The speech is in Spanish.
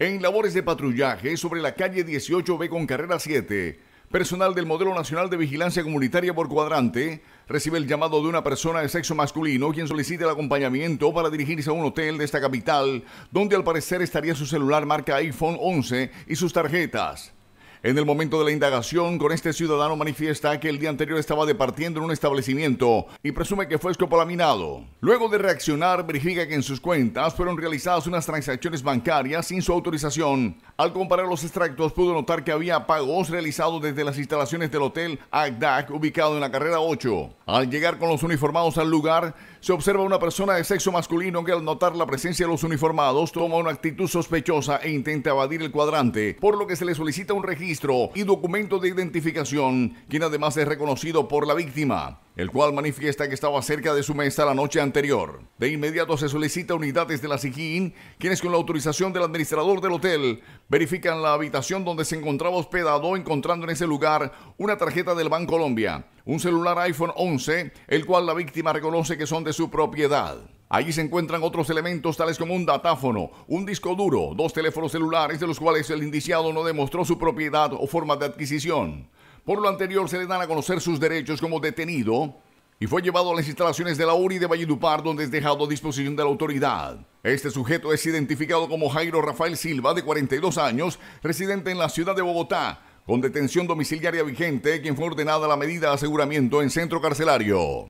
En labores de patrullaje sobre la calle 18B con carrera 7, personal del Modelo Nacional de Vigilancia Comunitaria por Cuadrante recibe el llamado de una persona de sexo masculino quien solicita el acompañamiento para dirigirse a un hotel de esta capital, donde al parecer estaría su celular marca iPhone 11 y sus tarjetas. En el momento de la indagación, con este ciudadano manifiesta que el día anterior estaba departiendo en un establecimiento y presume que fue escopolaminado. Luego de reaccionar, verifica que en sus cuentas fueron realizadas unas transacciones bancarias sin su autorización. Al comparar los extractos, pudo notar que había pagos realizados desde las instalaciones del hotel Agdac, ubicado en la carrera 8. Al llegar con los uniformados al lugar, se observa una persona de sexo masculino que al notar la presencia de los uniformados toma una actitud sospechosa e intenta evadir el cuadrante, por lo que se le solicita un registro y documento de identificación, quien además es reconocido por la víctima el cual manifiesta que estaba cerca de su mesa la noche anterior. De inmediato se solicita unidades de la SIGIN, quienes con la autorización del administrador del hotel verifican la habitación donde se encontraba hospedado, encontrando en ese lugar una tarjeta del Banco Colombia, un celular iPhone 11, el cual la víctima reconoce que son de su propiedad. Allí se encuentran otros elementos tales como un datáfono, un disco duro, dos teléfonos celulares de los cuales el indiciado no demostró su propiedad o forma de adquisición. Por lo anterior se le dan a conocer sus derechos como detenido y fue llevado a las instalaciones de la URI de Valledupar donde es dejado a disposición de la autoridad. Este sujeto es identificado como Jairo Rafael Silva, de 42 años, residente en la ciudad de Bogotá, con detención domiciliaria vigente, quien fue ordenada la medida de aseguramiento en centro carcelario.